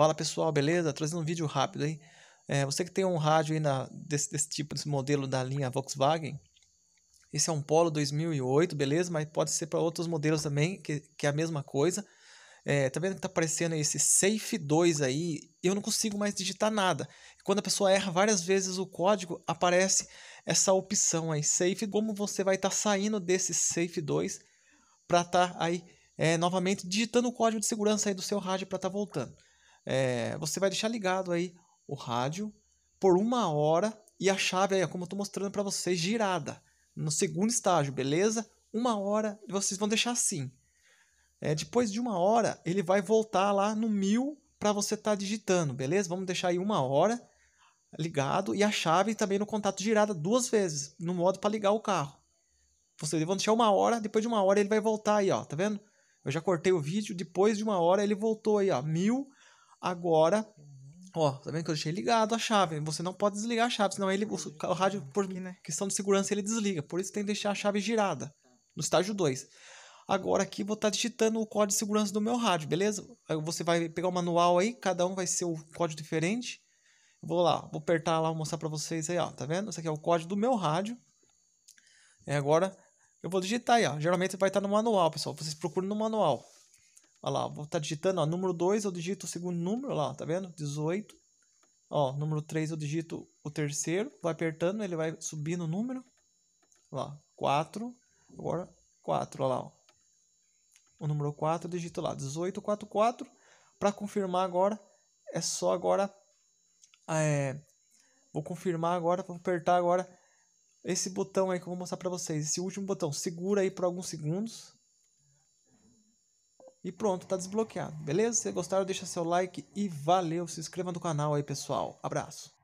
Fala pessoal, beleza? Trazendo um vídeo rápido aí. É, você que tem um rádio aí na, desse, desse tipo, desse modelo da linha Volkswagen, esse é um Polo 2008, beleza? Mas pode ser para outros modelos também, que, que é a mesma coisa. É, tá vendo que tá aparecendo esse Safe 2 aí? Eu não consigo mais digitar nada. Quando a pessoa erra várias vezes o código, aparece essa opção aí, Safe. Como você vai estar tá saindo desse Safe 2 para estar tá aí é, novamente digitando o código de segurança aí do seu rádio para estar tá voltando é, você vai deixar ligado aí o rádio por uma hora e a chave aí, como eu estou mostrando para vocês, girada no segundo estágio, beleza? Uma hora vocês vão deixar assim. É, depois de uma hora, ele vai voltar lá no mil para você estar tá digitando, beleza? Vamos deixar aí uma hora ligado e a chave também no contato girada duas vezes, no modo para ligar o carro. Vocês vão deixar uma hora, depois de uma hora ele vai voltar aí, ó, tá vendo? Eu já cortei o vídeo, depois de uma hora ele voltou aí, ó, mil Agora, uhum. ó, tá vendo que eu deixei ligado a chave. Você não pode desligar a chave, senão ele, o, o rádio, por né? questão de segurança, ele desliga. Por isso tem que deixar a chave girada no estágio 2. Agora aqui vou estar tá digitando o código de segurança do meu rádio, beleza? Aí você vai pegar o manual aí, cada um vai ser o código diferente. Vou lá, vou apertar lá, vou mostrar para vocês aí, ó, tá vendo? Esse aqui é o código do meu rádio. e agora eu vou digitar aí, ó. Geralmente vai estar tá no manual, pessoal. Vocês procuram no manual. Olha lá, vou estar tá digitando, ó, número 2 eu digito o segundo número, lá, tá vendo? 18. Ó, número 3 eu digito o terceiro, vai apertando, ele vai subindo o número. lá, 4, agora 4, lá, ó. O número 4 eu digito lá, 1844. Para confirmar agora, é só agora, ah, é, vou confirmar agora, vou apertar agora esse botão aí que eu vou mostrar para vocês. Esse último botão, segura aí por alguns segundos. E pronto, tá desbloqueado. Beleza? Se gostaram, deixa seu like e valeu. Se inscreva no canal aí, pessoal. Abraço.